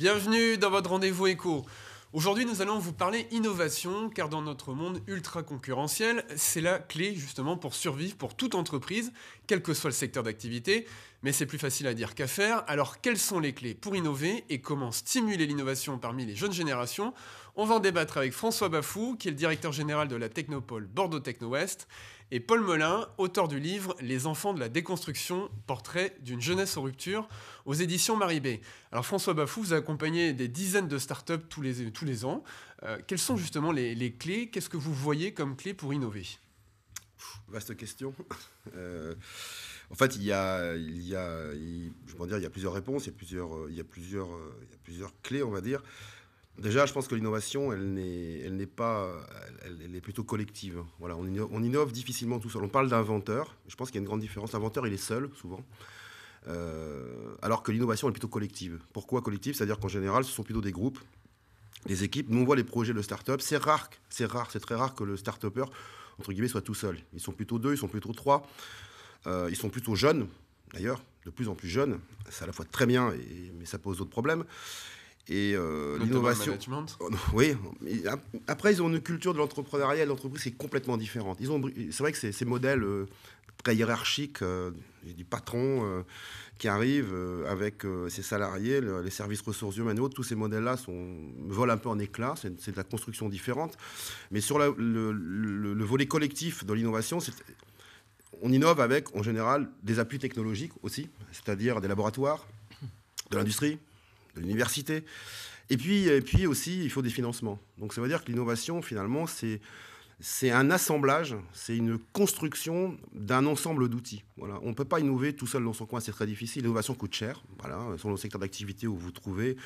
Bienvenue dans votre rendez-vous éco. Aujourd'hui, nous allons vous parler innovation, car dans notre monde ultra concurrentiel, c'est la clé justement pour survivre pour toute entreprise, quel que soit le secteur d'activité, mais c'est plus facile à dire qu'à faire, alors quelles sont les clés pour innover et comment stimuler l'innovation parmi les jeunes générations On va en débattre avec François Bafou, qui est le directeur général de la Technopole Bordeaux Techno-Ouest, et Paul Molin, auteur du livre Les enfants de la déconstruction, portrait d'une jeunesse en rupture, aux éditions Marie Bay. Alors François Bafou, vous accompagnez des dizaines de startups tous les, tous les ans. Euh, quelles sont justement les, clés Qu'est-ce que vous voyez comme clés pour innover Vaste question. Euh, en fait, il y a, il y a, je dire, il y a plusieurs réponses, il y a plusieurs, euh, il y a plusieurs, euh, il y a plusieurs clés, on va dire. Déjà, je pense que l'innovation, elle n'est, elle n'est pas, elle, est plutôt collective. Voilà, on innove, on innove difficilement tout seul. On parle d'inventeur. Je pense qu'il y a une grande différence. L'inventeur, il est seul souvent. Euh, alors que l'innovation est plutôt collective. Pourquoi collective C'est-à-dire qu'en général, ce sont plutôt des groupes, des équipes. Nous, on voit les projets de start-up. C'est rare, c'est rare, c'est très rare que le start-upper, entre guillemets, soit tout seul. Ils sont plutôt deux, ils sont plutôt trois. Euh, ils sont plutôt jeunes, d'ailleurs, de plus en plus jeunes. C'est à la fois très bien, mais ça pose d'autres problèmes. Et euh, l'innovation. Oh, oui. Après, ils ont une culture de l'entrepreneuriat. L'entreprise est complètement différente. Ils ont. C'est vrai que ces, modèles euh, très hiérarchiques du patron qui arrive avec ses salariés, les services ressources humaines et autres, tous ces modèles-là sont volent un peu en éclats. C'est de la construction différente. Mais sur le, le, volet collectif de l'innovation, c'est on innove avec, en général, des appuis technologiques aussi, c'est-à-dire des laboratoires, de l'industrie, de l'université. Et puis, et puis aussi, il faut des financements. Donc ça veut dire que l'innovation, finalement, c'est c'est un assemblage, c'est une construction d'un ensemble d'outils. Voilà. On ne peut pas innover tout seul dans son coin, c'est très difficile. L'innovation coûte cher, voilà. selon le secteur d'activité où vous vous trouvez.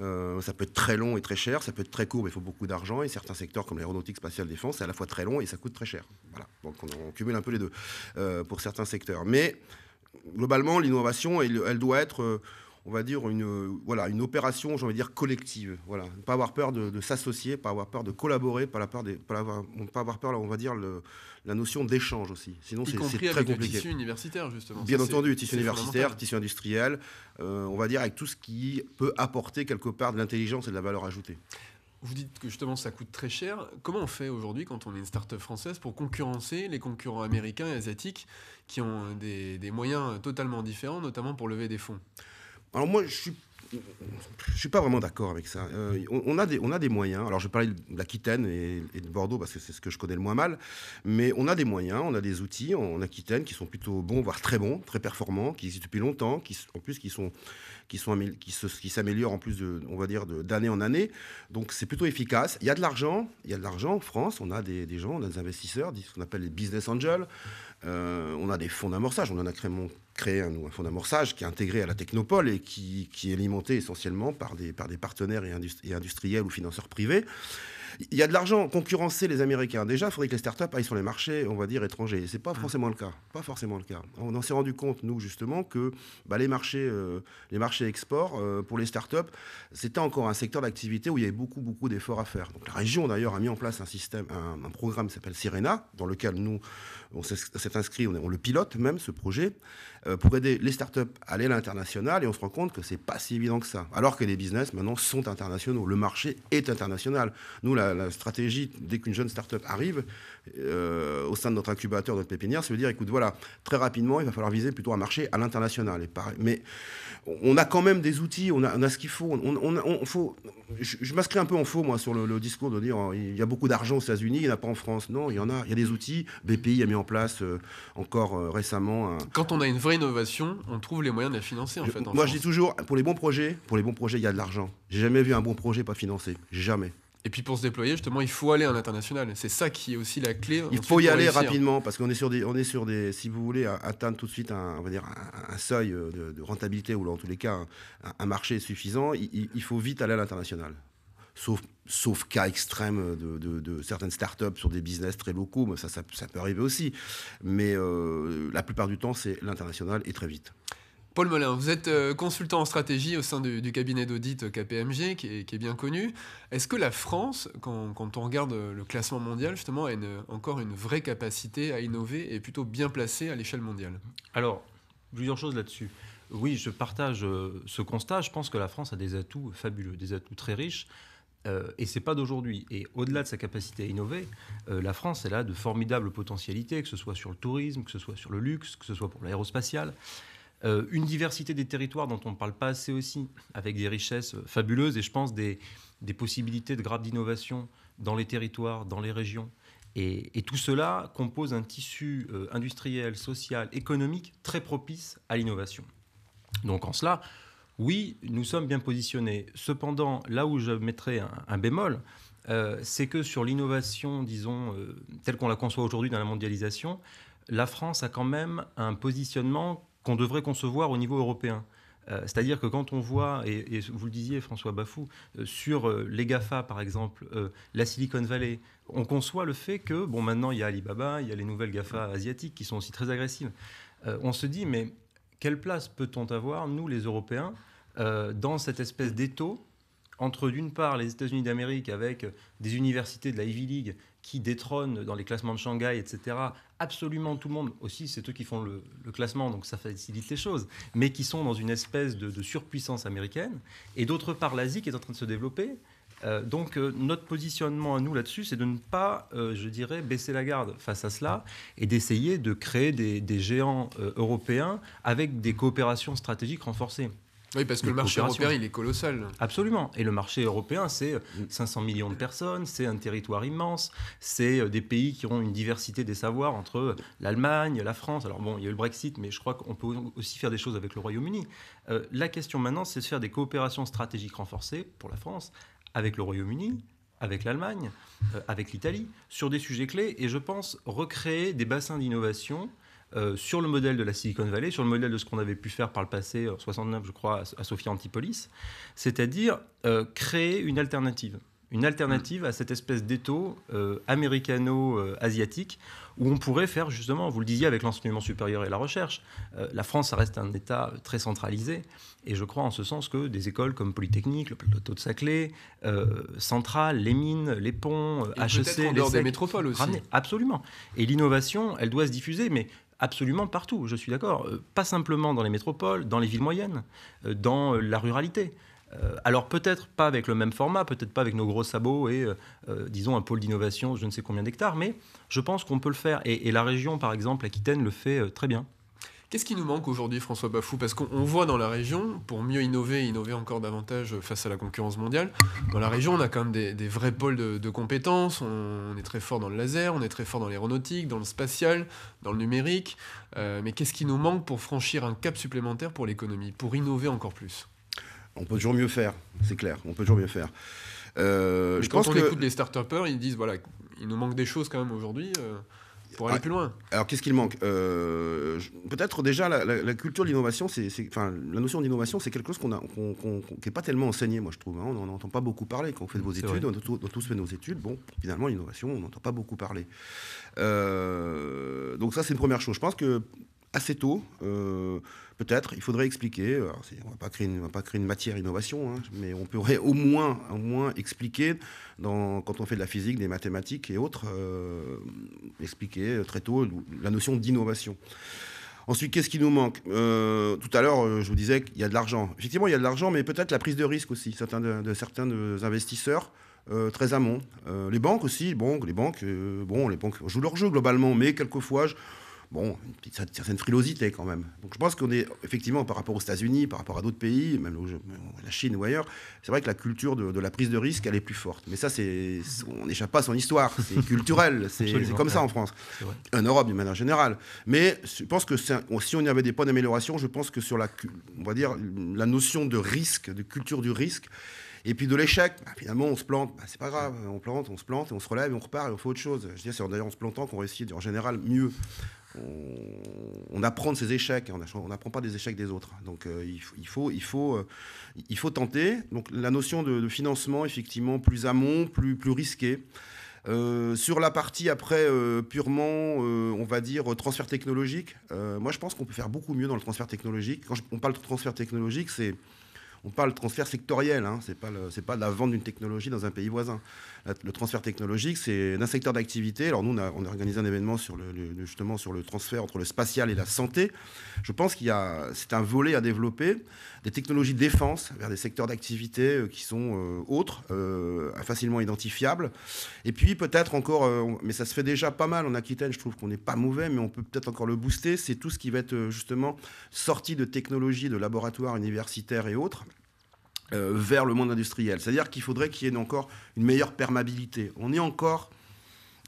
Euh, ça peut être très long et très cher, ça peut être très court, mais il faut beaucoup d'argent. Et certains secteurs comme l'aéronautique, spatiale, défense, c'est à la fois très long et ça coûte très cher. Voilà. Donc on, cumule un peu les deux euh, pour certains secteurs. Mais globalement, l'innovation, elle, doit être... Euh, on va dire, une, voilà, une opération, j'ai envie dire, collective. Voilà. Ne pas avoir peur de, de s'associer, pas avoir peur de collaborer, par la part des, pas, avoir, peur, on va dire, le, la notion d'échange aussi. Sinon, c'est très compliqué. Le tissu universitaire, justement. Bien entendu, tissu universitaire, tissu industriel, euh, on va dire, avec tout ce qui peut apporter quelque part de l'intelligence et de la valeur ajoutée. Vous dites que justement ça coûte très cher. Comment on fait aujourd'hui quand on est une start-up française pour concurrencer les concurrents américains et asiatiques qui ont des moyens totalement différents, notamment pour lever des fonds alors moi, je suis suis pas vraiment d'accord avec ça. Euh, on, a des, on a des moyens. Alors, je parlais de l'Aquitaine et, de Bordeaux parce que c'est ce que je connais le moins mal. Mais on a des moyens, on a des outils en, Aquitaine qui sont plutôt bons, voire très bons, très performants, qui existent depuis longtemps, qui en plus qui sont qui sont qui s'améliorent en plus de, on va dire, d'année en année. Donc, c'est plutôt efficace. Il y a de l'argent, il y a de l'argent en France. On a des, des gens, on a des investisseurs, ce qu'on appelle les business angels. Euh, on a des fonds d'amorçage, on en a créé, un, fonds d'amorçage qui est intégré à la Technopole et qui, est alimenté essentiellement par des, partenaires et industriels ou financeurs privés. Il y a de l'argent. Concurrencer les Américains. Déjà, il faudrait que les startups aillent sur les marchés, on va dire, étrangers. C'est pas mmh. forcément le cas. Pas forcément le cas. On s'est rendu compte, nous, justement, que bah, les, marchés, euh, les marchés export, euh, pour les startups, c'était encore un secteur d'activité où il y avait beaucoup, beaucoup d'efforts à faire. Donc, la région, d'ailleurs, a mis en place un système, un, programme qui s'appelle Sirena, dans lequel nous, on s'est inscrit, on, le pilote même, ce projet, euh, pour aider les startups à aller à l'international. Et on se rend compte que c'est pas si évident que ça. Alors que les business, maintenant, sont internationaux. Le marché est international. Nous, la, stratégie, dès qu'une jeune start-up arrive euh, au sein de notre incubateur, de notre pépinière, c'est de dire, écoute, voilà, très rapidement, il va falloir viser plutôt un marché à l'international. Mais on a quand même des outils, on a, on a ce qu'il faut. On, on, faut je, je m'inscris un peu en faux, moi, sur le, discours de dire, oh, il y a beaucoup d'argent aux États-Unis, il n'y en a pas en France. Non, il y en a. Il y a des outils. BPI a mis en place euh, encore euh, récemment. Quand on a une vraie innovation, on trouve les moyens de la financer, en fait. moi, je dis toujours, pour les bons projets, pour les bons projets, il y a de l'argent. J'ai jamais vu un bon projet pas financé. Jamais. Et puis pour se déployer, justement, il faut aller à l'international. C'est ça qui est aussi la clé. Il faut y aller rapidement parce qu'on est sur des, on est sur des, si vous voulez atteindre tout de suite un, va dire un, seuil euh, de, rentabilité ou en tous les cas un, marché suffisant, il, faut vite aller à l'international. Sauf, cas extrême de, certaines startups sur des business très locaux, ça, ça, ça peut arriver aussi. Mais euh, la plupart du temps, c'est l'international et très vite. Paul Molin, vous êtes euh, consultant en stratégie au sein du, cabinet d'audit KPMG, qui est, bien connu. Est-ce que la France, quand, on regarde le classement mondial, justement, a encore une vraie capacité à innover et plutôt bien placée à l'échelle mondiale Alors, plusieurs choses là-dessus. Oui, je partage euh, ce constat. Je pense que la France a des atouts fabuleux, des atouts très riches. Euh, et c'est pas d'aujourd'hui. Et au-delà de sa capacité à innover, euh, la France elle a de formidables potentialités, que ce soit sur le tourisme, que ce soit sur le luxe, que ce soit pour l'aérospatiale. Euh, une diversité des territoires dont on ne parle pas assez aussi, avec des richesses fabuleuses et je pense des, possibilités de grade d'innovation dans les territoires, dans les régions. Et, tout cela compose un tissu euh, industriel, social, économique très propice à l'innovation. Donc en cela, oui, nous sommes bien positionnés. Cependant, là où je mettrais un, bémol, euh, c'est que sur l'innovation, disons, telle qu'on la conçoit aujourd'hui dans la mondialisation, la France a quand même un positionnement qu'on devrait concevoir au niveau européen. Euh, c'est-à-dire que quand on voit, et, vous le disiez François Bafou, euh, sur euh, les GAFA par exemple, la Silicon Valley, on conçoit le fait que, bon maintenant il y a Alibaba, il y a les nouvelles GAFA asiatiques qui sont aussi très agressives. on se dit, mais quelle place peut-on avoir, nous les Européens, dans cette espèce d'étau entre d'une part les États-Unis d'Amérique avec euh, des universités de la Ivy League qui détrônent dans les classements de Shanghai, etc., absolument tout le monde, aussi c'est eux qui font le, classement, donc ça facilite les choses, mais qui sont dans une espèce de, surpuissance américaine, et d'autre part l'Asie qui est en train de se développer. Euh, donc euh, notre positionnement à nous là-dessus, c'est de ne pas, je dirais, baisser la garde face à cela et d'essayer de créer des géants européens avec des coopérations stratégiques renforcées. Oui, parce que le marché européen, il est colossal. Absolument. Et le marché européen, c'est 500 euh, mm. millions de personnes, c'est un territoire immense, c'est euh, des pays qui ont une diversité des savoirs entre euh, l'Allemagne, la France. Alors bon, il y a eu le Brexit, mais je crois qu'on peut aussi faire des choses avec le Royaume-Uni. la question maintenant, c'est de faire des coopérations stratégiques renforcées pour la France avec le Royaume-Uni, avec l'Allemagne, avec l'Italie, sur des sujets clés et je pense recréer des bassins d'innovation euh, sur le modèle de la Silicon Valley, sur le modèle de ce qu'on avait pu faire par le passé, en 69 je crois, à, Sophia Antipolis, c'est-à-dire euh, créer une alternative. Une alternative à cette espèce d'étau euh, américano-asiatique où on pourrait faire justement, vous le disiez avec l'enseignement supérieur et la recherche, la France ça reste un État très centralisé, et je crois en ce sens que des écoles comme Polytechnique, le plateau de Saclay, euh, Centrale, les mines, les ponts, HEC, e les métropoles aussi. absolument. Et l'innovation, elle doit se diffuser, mais absolument partout, je suis d'accord. Euh, pas simplement dans les métropoles, dans les villes moyennes, euh, dans euh, la ruralité. Alors peut-être pas avec le même format, peut-être pas avec nos gros sabots et disons un pôle d'innovation, je ne sais combien d'hectares, mais je pense qu'on peut le faire. Et, et la région, par exemple, Aquitaine, le fait très bien. Qu'est-ce qui nous manque aujourd'hui, François Bafou Parce qu'on voit dans la région, pour mieux innover et innover encore davantage face à la concurrence mondiale, dans la région, on a quand même des, vrais pôles de, compétences. On, est très fort dans le laser, on est très fort dans l'aéronautique, dans le spatial, dans le numérique. Euh, mais qu'est-ce qui nous manque pour franchir un cap supplémentaire pour l'économie, pour innover encore plus On peut toujours mieux faire, c'est clair, on peut toujours mieux faire. Euh, je quand on écoute les start-upers, ils disent voilà, il nous manque des choses quand même aujourd'hui. Euh. Pour aller ah, plus loin. Alors qu'est-ce qu'il manque euh, Peut-être déjà la, culture de l'innovation, enfin la notion d'innovation, c'est quelque chose qu'on a, n'est pas tellement enseigné, moi je trouve. Hein. On n'en entend pas beaucoup parler quand fait de mm, vos études, on a, tous, fait nos études. Bon, finalement l'innovation, on n'entend pas beaucoup parler. Euh, donc ça c'est une première chose. Je pense que assez tôt. Euh, peut-être, il faudrait expliquer. Euh, on ne va pas créer une, matière innovation, hein, mais on pourrait au moins, moins expliquer, dans, quand on fait de la physique, des mathématiques et autres, euh, expliquer très tôt la notion d'innovation. Ensuite, qu'est-ce qui nous manque Tout à l'heure, je vous disais qu'il y a de l'argent. Effectivement, il y a de l'argent, mais peut-être la prise de risque aussi certains de, certains investisseurs. très amont. les banques aussi, bon, les banques, bon, les banques jouent leur jeu globalement, mais quelquefois, je, bon, une petite, certaine frilosité quand même. Donc je pense qu'on est effectivement par rapport aux États-Unis, par rapport à d'autres pays, même la Chine ou ailleurs, c'est vrai que la culture de, la prise de risque, elle est plus forte. Mais ça, c'est, on n'échappe pas à son histoire, c'est culturel, c'est comme ça en France, en Europe d'une manière générale. Mais je pense que si on y avait des points d'amélioration, je pense que sur la, on va dire, la notion de risque, de culture du risque, et puis de l'échec, bah, finalement, on se plante. Ce bah, c'est pas grave, on plante, on se plante, et on se relève, on repart, et on fait autre chose. Je veux dire, c'est en se plantant qu'on réussit en général mieux on, apprend de ses échecs, hein, on n'apprend pas des échecs des autres. Donc euh, il, faut, il, faut, euh, il, faut, tenter. Donc la notion de, financement, effectivement, plus amont, plus, plus risqué. Euh, sur la partie après purement, on va dire, transfert technologique, moi je pense qu'on peut faire beaucoup mieux dans le transfert technologique. Quand on parle de transfert technologique, c'est on parle de transfert sectoriel, hein. ce n'est pas, pas la vente d'une technologie dans un pays voisin. Le transfert technologique, c'est d'un secteur d'activité. Alors nous, on a, organisé un événement sur le, justement sur le transfert entre le spatial et la santé. Je pense qu'il y a, c'est un volet à développer, des technologies de défense vers des secteurs d'activité euh, qui sont euh, autres, euh, facilement identifiables. Et puis peut-être encore, mais ça se fait déjà pas mal en Aquitaine, je trouve qu'on n'est pas mauvais, mais on peut peut-être encore le booster. C'est tout ce qui va être justement sorti de technologies, de laboratoires universitaires et autres, euh, vers le monde industriel. C'est-à-dire qu'il faudrait qu'il y ait encore une meilleure permabilité. On est encore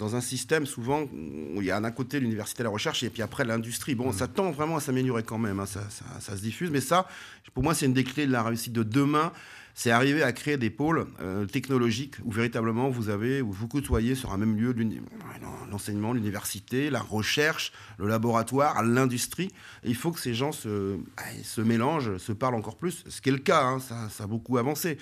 dans un système souvent où il y a d'un côté l'université, la recherche, et puis après l'industrie. Bon, mmh. ça tend vraiment à s'améliorer quand même, hein, ça, ça, se diffuse, mais ça, pour moi, c'est une des clés de la réussite de demain, c'est arriver à créer des pôles euh, technologiques où véritablement vous avez, où vous côtoyez sur un même lieu l'enseignement, l'université, la recherche, le laboratoire, l'industrie. Il faut que ces gens se, bah, se mélangent, se parlent encore plus, ce qui est le cas, hein, ça, ça a beaucoup avancé.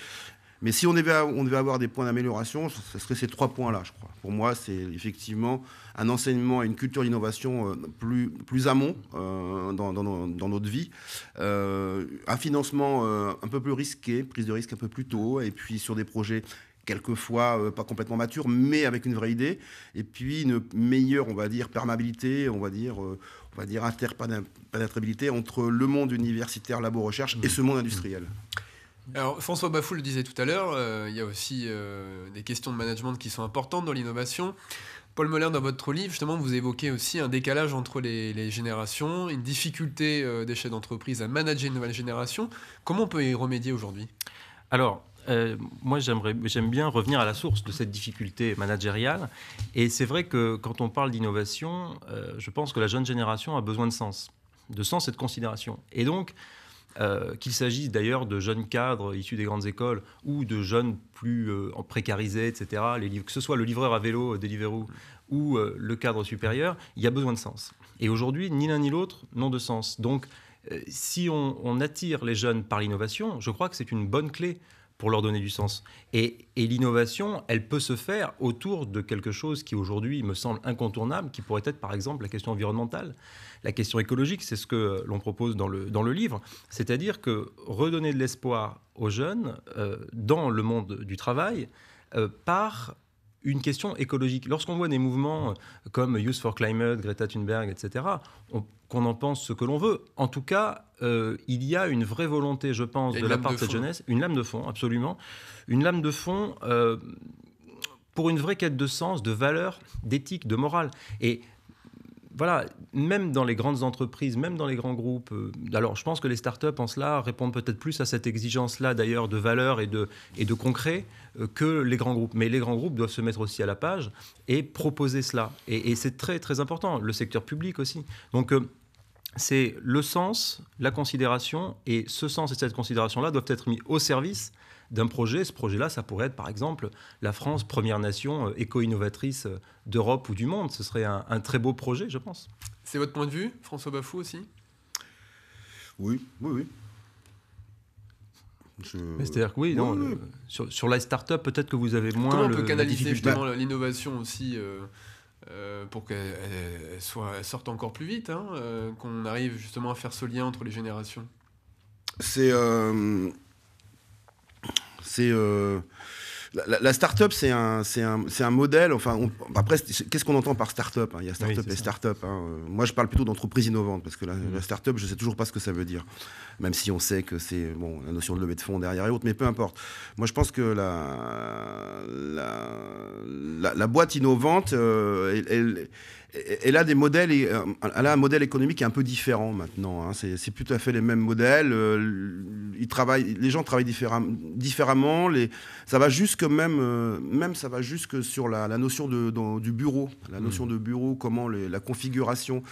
Mais si on devait, on devait avoir des points d'amélioration, ce serait ces trois points-là, je crois. Pour moi, c'est effectivement un enseignement et une culture d'innovation euh, plus, plus amont euh, dans, notre vie, euh, un financement un peu plus risqué, prise de risque un peu plus tôt, et puis sur des projets quelquefois pas complètement matures, mais avec une vraie idée, et puis une meilleure, on va dire, perméabilité, on va dire, on va dire interpénétrabilité entre le monde universitaire, labo recherche et mmh. ce monde industriel. Mmh. Alors, François Bafou le disait tout à l'heure, euh, il y a aussi euh, des questions de management qui sont importantes dans l'innovation. Paul Moller, dans votre livre, justement, vous évoquez aussi un décalage entre les, générations, une difficulté euh, des chefs d'entreprise à manager une nouvelle génération. Comment on peut y remédier aujourd'hui Alors, moi, j'aime bien revenir à la source de cette difficulté managériale. Et c'est vrai que quand on parle d'innovation, je pense que la jeune génération a besoin de sens, de sens et de considération. Et donc, euh, qu'il s'agisse d'ailleurs de jeunes cadres issus des grandes écoles ou de jeunes plus euh, précarisés, etc., que ce soit le livreur à vélo euh, Deliveroo ou le cadre supérieur, il y a besoin de sens. Et aujourd'hui, ni l'un ni l'autre n'ont de sens. Donc, si on, attire les jeunes par l'innovation, je crois que c'est une bonne clé pour leur donner du sens. Et, l'innovation, elle peut se faire autour de quelque chose qui aujourd'hui me semble incontournable, qui pourrait être par exemple la question environnementale, la question écologique, c'est ce que l'on propose dans le, dans le livre, c'est-à-dire que redonner de l'espoir aux jeunes euh, dans le monde du travail euh, par une question écologique. Lorsqu'on voit des mouvements euh, comme Youth for Climate, Greta Thunberg, etc., qu'on en pense ce que l'on veut, en tout cas, euh, il y a une vraie volonté, je pense, de la part de cette jeunesse, une lame de fond, absolument, une lame de fond euh, pour une vraie quête de sens, de valeur, d'éthique, de morale. Et voilà, même dans les grandes entreprises, même dans les grands groupes, euh, alors je pense que les startups en cela répondent peut-être plus à cette exigence-là d'ailleurs de valeur et de, concret euh, que les grands groupes. Mais les grands groupes doivent se mettre aussi à la page et proposer cela. Et, c'est très très important, le secteur public aussi. Donc euh, c'est le sens, la considération, et ce sens et cette considération-là doivent être mis au service d'un projet. Ce projet-là, ça pourrait être par exemple la France, première nation euh, éco-innovatrice euh, d'Europe ou du monde. Ce serait un, très beau projet, je pense. C'est votre point de vue, François Bafou aussi Oui, oui, oui. C'est-à-dire que oui, sur, la start-up, peut-être que vous avez moins. Comment on peut canaliser justement l'innovation aussi euh, pour qu'elle soit, sorte encore plus vite, hein, qu'on arrive justement à faire ce lien entre les générations C'est c'est euh, la, start-up, c'est un, un, un, modèle. Enfin, après, qu'est-ce qu'on entend par start-up hein? Il y a start-up et start-up. Hein. Moi, je parle plutôt d'entreprise innovante parce que la, mm. start-up, je ne sais toujours pas ce que ça veut dire, même si on sait que c'est bon, la notion de levée de fonds derrière et autres, mais peu importe. Moi, je pense que la, la, boîte innovante, euh, elle, elle a des modèles, elle euh, a un modèle économique qui est un peu différent maintenant. Hein. C'est tout à fait les mêmes modèles. Euh, ils travaillent, les gens travaillent différemment. Les, ça va jusque même, euh, même ça va jusque sur la, notion de, du bureau, la notion mmh. de bureau, comment la configuration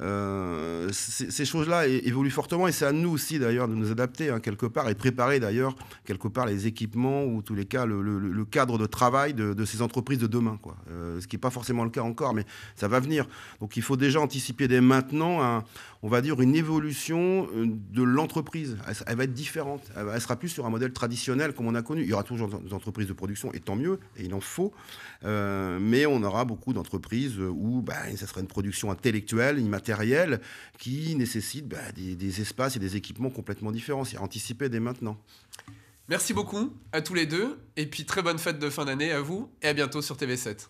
euh, ces choses-là évoluent fortement et c'est à nous aussi d'ailleurs de nous adapter hein, quelque part et préparer d'ailleurs quelque part les équipements ou tous les cas le, cadre de travail de, ces entreprises de demain. Quoi. Euh, ce qui n'est pas forcément le cas encore, mais ça va venir. Donc il faut déjà anticiper dès maintenant un, on va dire, une évolution euh, de l'entreprise. Elle, va être différente. Elle, sera plus sur un modèle traditionnel comme on a connu. Il y aura toujours des entreprises de production, et tant mieux, et il en faut. Euh, mais on aura beaucoup d'entreprises où ben, ça sera une production intellectuelle, immatérielle, qui nécessite ben, des, des, espaces et des équipements complètement différents. C'est anticipé dès maintenant. Merci beaucoup à tous les deux, et puis très bonne fête de fin d'année à vous, et à bientôt sur TV7.